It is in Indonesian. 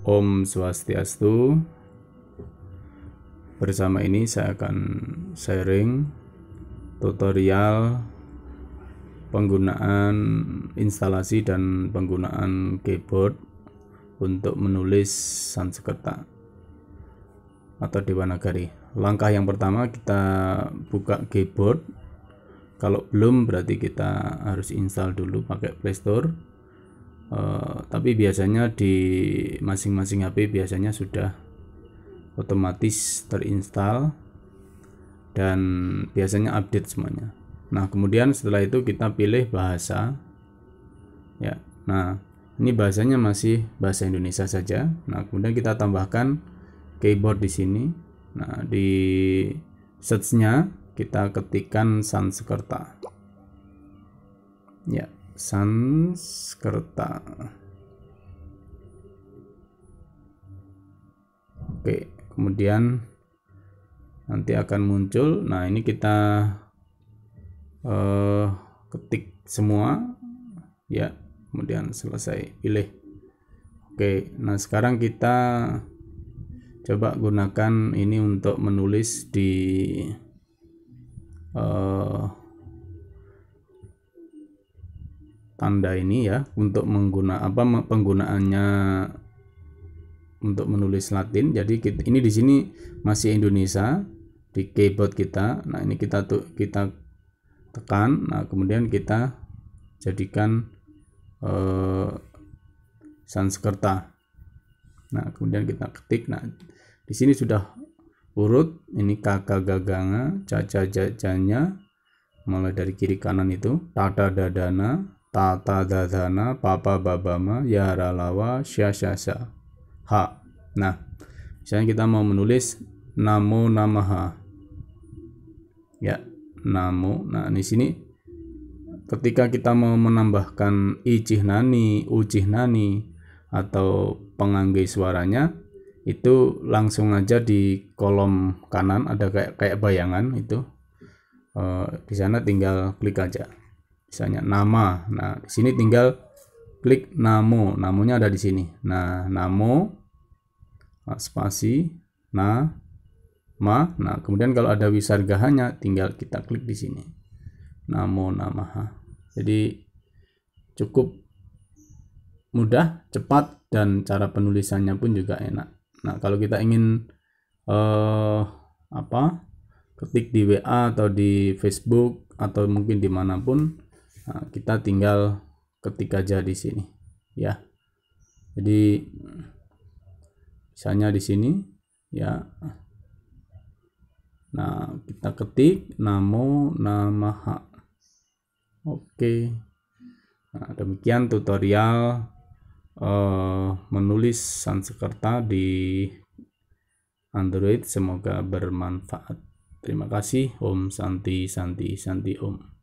Om Swastiastu. Bersama ini saya akan sharing tutorial penggunaan instalasi dan penggunaan keyboard untuk menulis Sanskerta atau Dewanagari. Langkah yang pertama kita buka keyboard. Kalau belum berarti kita harus install dulu pakai Play Uh, tapi biasanya di masing-masing HP biasanya sudah otomatis terinstall dan biasanya update semuanya. Nah, kemudian setelah itu kita pilih bahasa. Ya. Nah, ini bahasanya masih bahasa Indonesia saja. Nah, kemudian kita tambahkan keyboard di sini. Nah, di search-nya kita ketikkan Sanskerta. Ya. Sanskerta. Oke, kemudian nanti akan muncul. Nah, ini kita eh, ketik semua ya, kemudian selesai pilih. Oke, nah sekarang kita coba gunakan ini untuk menulis di eh, tanda ini ya untuk mengguna apa penggunaannya untuk menulis Latin. Jadi kita, ini di sini masih Indonesia di keyboard kita. Nah, ini kita tuh kita tekan. Nah, kemudian kita jadikan eh, Sanskerta. Nah, kemudian kita ketik. Nah, di sini sudah urut ini kakak gaganga, caca jajanya mulai dari kiri kanan itu, tata dadana, tata dadana papa babama sya sya ha nah misalnya kita mau menulis namo namaha ya namo nah di sini ketika kita mau menambahkan nani ujih nani atau penganggai suaranya itu langsung aja di kolom kanan ada kayak kayak bayangan itu e, di sana tinggal klik aja misalnya nama. Nah, di sini tinggal klik namo. Namonya ada di sini. Nah, namo spasi na ma. Nah, kemudian kalau ada wisargahanya tinggal kita klik di sini. Namo namaha. Jadi cukup mudah, cepat dan cara penulisannya pun juga enak. Nah, kalau kita ingin eh apa? ketik di WA atau di Facebook atau mungkin dimanapun nah, kita tinggal ketik aja di sini ya jadi misalnya di sini ya nah kita ketik namo nama hak oke nah, demikian tutorial uh, menulis Sanskerta di Android semoga bermanfaat terima kasih Om Santi Santi Santi Om